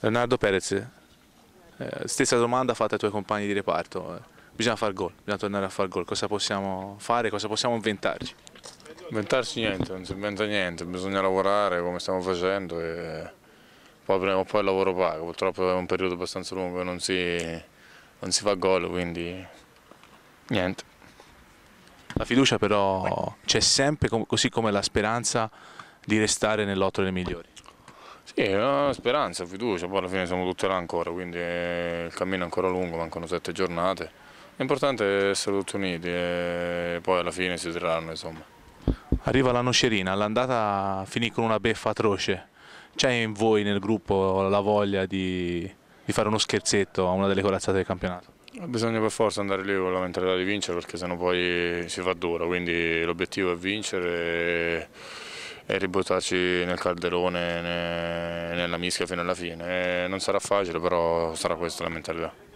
Leonardo Perez, eh, stessa domanda fatta ai tuoi compagni di reparto, eh, bisogna far gol, bisogna tornare a far gol, cosa possiamo fare, cosa possiamo inventarci? Inventarci niente, non si inventa niente, bisogna lavorare come stiamo facendo e poi prima o poi il lavoro paga, purtroppo è un periodo abbastanza lungo e non si, non si fa gol, quindi niente. La fiducia però c'è sempre, così come la speranza di restare nell'otto dei migliori. Sì, una speranza, fiducia, poi alla fine siamo tutti là ancora, quindi il cammino è ancora lungo, mancano sette giornate. L'importante è essere tutti uniti e poi alla fine si tireranno insomma. Arriva la nocerina, l'andata finì con una beffa atroce. C'è in voi nel gruppo la voglia di, di fare uno scherzetto a una delle corazzate del campionato? Bisogna per forza andare lì con la mentalità di vincere perché sennò poi si fa dura, quindi l'obiettivo è vincere. E e ributtarci nel calderone, nella mischia fino alla fine. Eh, non sarà facile, però sarà questa la mentalità.